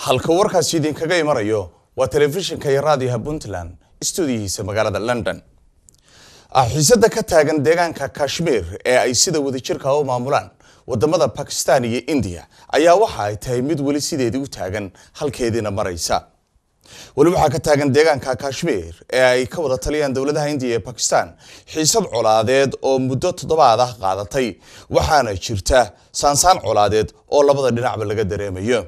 halka warkaasi idinkaga imanayo waa telefishinka iyo raadiyaha puntland stuudiyihiisa magaalada london ah, xiisada ka taagan deegaanka kashmiir ee ay sida wadajirka u maamulaan wadamada bakistan iyo indiya ayaa waxa ay tahay mid weli sideedii u taagan halkeedina maraysa weli waxaa ka taagan deegaanka kashmiir ee ay ka wada taliyaan dowladaha indiya ee bakistan xiisad colaadeed oo muddo toddobaad ah qaadatay waxaana jirta saansaan colaadeed oo labada dhinacba laga dareemayo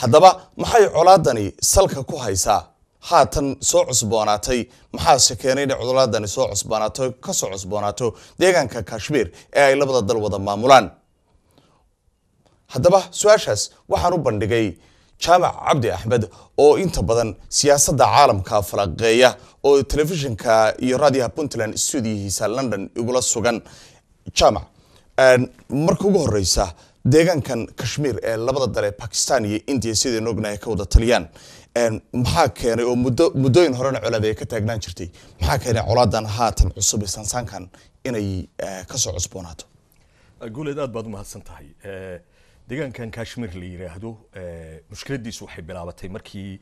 haddaba maxay colaadani salka ku haysaa haatan soo cusboonaatay maxaase keenay inay colaadani soo cusboonaato kasoo cusboonaato deegaanka kashmiir ee ay labada dal wada maamulaan haddaba su-aashaas waxaan u bandhigay jaamac cabdi axmed oo inta badan siyaasadda caalamka falaqeeya oo telefishinka iyo raadiyaha puntland stuudiyihiisa london igula sugan jaamac marka ugu horeysa deegaankan kashmiir ee labada dal pakistan iyo india sidayn ognahay ka wada taliyaan maxaa keenay oo muddooyin horena colaad ay ka taagnaan jirtay maxaa keenay colaadan haatan cusub eh, ee inay kasoo cusboonaato guuleed aad baad umahadsan tahay deegaankan kashmiir la yiraahdo mushkiladiisu waxay bilaabatay markii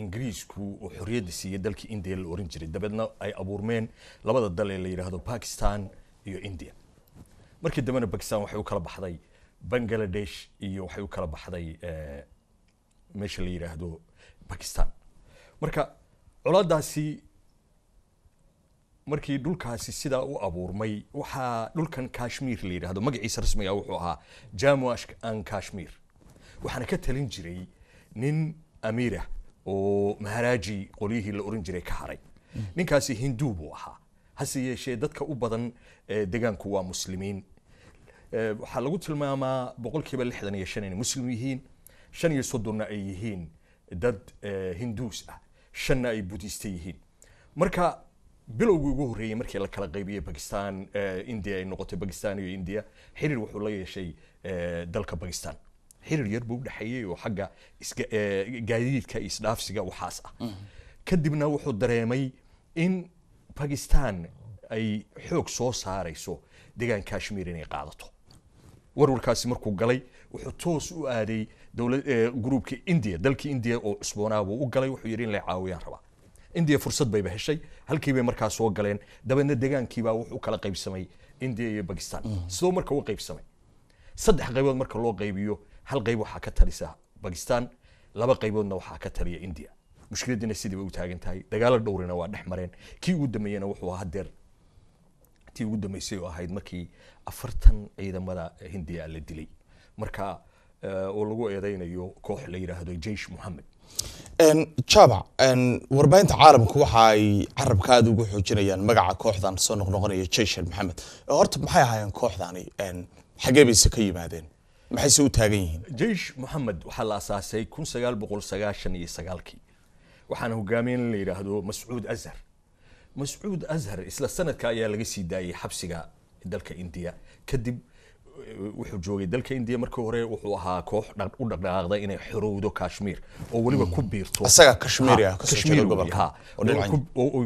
ingiriisku uu xorriyadda siiyey dalkii indiya la oran jiray dabeedna ay abuurmeen labada dal ee la yidhaahdo bakistan iyo india markii dambena bakistan waxay u kala baxday bangladesh iyo waxay u kala baxday eh, meesha la yidhaahdo bakistan marka coladaasi markii dhulkaasi sidaa u abuurmay waxaa dhulkan kashmir la yidhahdo magaciisa rasmiga ah wuxuu ahaa jamuash an kashmir waxaana ka talin jiray nin amiirah oo maharaaji qolyihii la oran jiray ka haray mm. ninkaasi hinduu buu ahaa hase yeeshee dadka u badan eh, degaanku waa muslimiin waxaa lagu tilmaamaa boqolkiiba lixdan iyo shan inay muslim yihiin shan iyo soddonna ay yihiin dad eh, hinduus ah shanna ay budista yihiin marka bilowgii ugu horreeyey markii la kala qaybiyey bakistan eh, india ay noqotay bakistan iyo india xiriir wuxuu la yeeshay eh, dalka bakistan xiriir yar buu udhexeeyey oo xagga gaadiidka iyo isdhaafsiga waxaas ah kadibna wuxuu dareemay in bakistan ay xoog soo saarayso deegaan kashmir inay qaadato warwarkaasi markuu galay wuxuu toos u aaday gruubka india dalkii india oo cusboonaa buu u galay wuxuu yidhi in lay caawiyaan rabaa india fursad bayba heshay halkii bay markaa soo galeen dabeedna degaankiibaa wuxuu kala qaybsamay india iyo bakistan mm. sidoo marka u qaybsamay saddex qaybood marka loo qaybiyo hal qayb waxaa ka talisa bakistan laba qayboodna waxaa ka taliya india mushkiladina sidii bay u taagan tahay dagaalo dhowrina waa dhex mareen kii uu dameeyena wuxuu ahaa deer tii ugu dambeysay oo ahayd markii afartan ciidamada hindiya la dilay marka eh, oo lagu eedeynayo koox la yidhaahdo jeish mohamed jaba warbaahinta caalamku waxa ay carabka aada ugu xoojinayaan magaca kooxdan soo noqnoqonaya jeishal maxamed eh, horta maxay ahaayeen kooxdani xaggee bayse ka yimaadeen maxayse u taagan yihiin jeish moxamed waxaa la asaasay kun sagaal boqol sagaashan iyo sagaalkii waxaana hogaamin la yidhaahdo mascuud azhar mascuud ashar isla sanadka ayaa laga sii daayay xabsiga dalka indiya kadib eh, wuxuu joogay dalka indiya markii hore wuxuu ahaa koox u dhaqdhaqaaqda inay xorowdo kashmiir oo weliba ku biirto asaga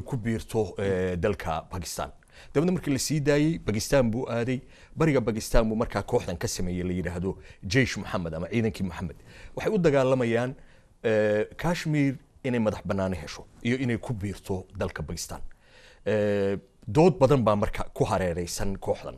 ku biirto eh, dalka bakistan dabeedna markii lasii daayey bakistan buu aaday bariga bakistan buu markaa kooxdan ka sameeyey la yidhaahdo jeish moxamed ama ciidankii moxamed waxay u dagaalamayaan eh, kashmiir inay madax banaani hesho iyo inay ku biirto dalka bakistan dood badan baa marka ku hareereysan kooxdan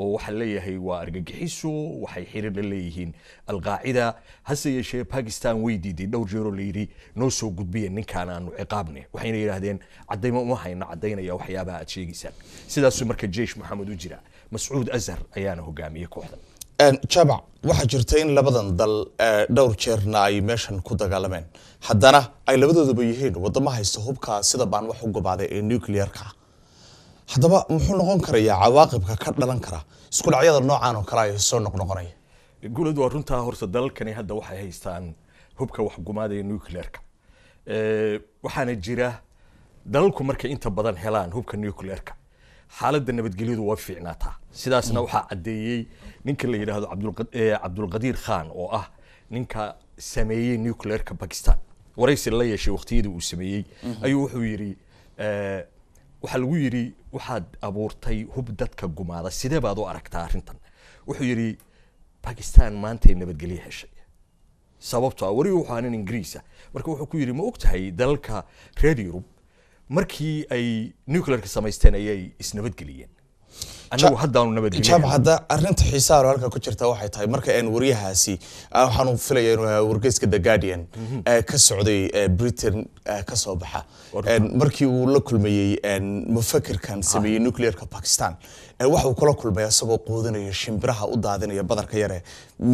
oo waxaa leeyahay waa argagixiso waxay xirir la leeyihiin alqaacida hase yeeshee bakistan way diiday dhowr jeeroo layidhi noo soo gudbiya ninkaan aanu ciqaabne waxayna yidhaahdeen caddaymo uma hayna caddaynaya waxyaabaha aad sheegaysaan sidaasu marka jeish maxamed u jira mascuud azhar ayaana hogaamiyey kooxdan jabc waxaa jirta in labadan dal eh, dhowr jeerna ay meeshan ku dagaalameen haddana ay labadoodaba yihiin wadamo haysta hubka sida baan wax u gabaada ee nuclearka haddaba muxuu noqon karayaa cawaaqibka ka dhalan kara iskunacyada noocan oo kale ay soo noqnoqonaya guulad waa runtaa horta dalalkani hadda waxay haystaan hubka waxgumaada ee nuclearka eh, waxaana jira dalalku markay inta badan helaan hubka nuclearka xaalada nabadgelyadu way fiicnaataa sidaasna waxaa cadeeyey ninka la yidhaahdo cabdulqadiir eh, khan oo ah ninka sameeyey nucleerka bakistan waraysi la yeeshay waqtiyadii uu sameeyey mhm. ayuu wuxuu yidhi eh, waxaa lagu yidhi waxaad abuurtay hub dadka gumaada sidee baad u aragtaa arrintan wuxuu yidhi bakistan maantay nabadgelyo heshay sababto a ah, warigi wuxu aa nin ingiriis ah marka wuxuu ku yidhi ma og dalalka reer yurub markii ay nuclearka samaysteen ayay isnabadgeliyeen anagu haddaanu nabadgelin hadda arinta xiisaalo halka ku jirta waxay tahay marka aan waryahaasi ah, waxaanu filaya inuu ah, wargeyska the guardian mhm. eh, ka socday eh, britain eh, ka soo baxa markii uu la kulmayey mufakerkan ah. sameeyey nuclearka pakistan waxuu kula kulmay asagoo quudinaya shimbiraha u daadinaya badarka yare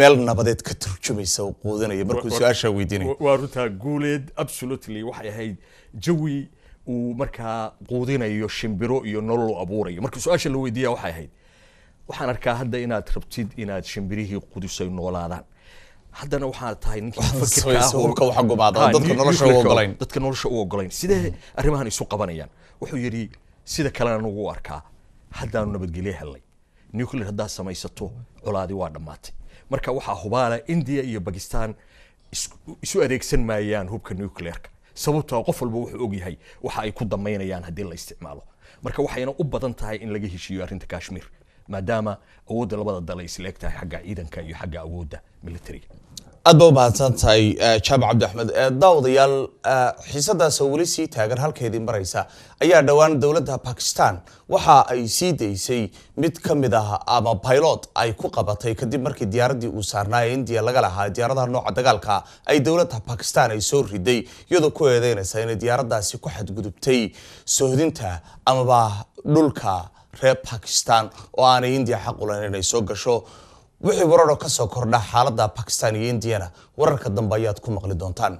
meel nabadeed ka turjumaysa oo quudinaya markuu su-aasha weydiinaya waa runtaa guuleed absolutely waxay ahayd jawi uu markaa quudinayo shimbiro iyo nolol abuurayo marka su-aasha la weydiiya waxay ahayd waxaan arkaa hadda inaad rabtid inaad shimbirihii qudusay noolaadaan haddana waxaad tahay dadka nolosha u ogolayn sidee arrimahan isu qabanayaan wuxuu yidhi sida kalena anugu arkaa haddaanu nabadgelye hellay nuclear haddaad samaysato colaadi waa dhammaatay marka waxaa hubaala india iyo bakistan isu adeegsan maayaan hubka nuclearka sababtoo qof walba wuxuu ogyahay waxa ay ku damaynayaan hadii la isticmaalo marka waxayna u badan tahay in laga heshiiyo arinta kashmir maadaama awoodda labada dalay isleegtahay isleeg xagga ciidanka iyo xagga awoodda militariga aad ba u mahadsan jaamac eh, cabdi axmed eh, daawadayaal eh, xiisadaasoo weli sii taagan halkeedii maraysa ayaa dhowaan dowladda bakistan waxa ay sii daysay mid ka mid ah ama bilot ay ku qabatay kadib markii diyaaraddii uu saarnaaye indiya laga lahaa diyaaradaha nooca dagaalka ay dowladda bakistan ay soo riday iyadoo ku eedeynaysa inay diyaaraddaasi ku xadgudubtay sohdinta amaba dhulka reer bakistan oo aanay indiya xaq u lahayn inay soo gasho wixii warar oo ka soo kordha xaaladda bakistan iyo indiyana wararka dambe ayaad ku maqli doontaan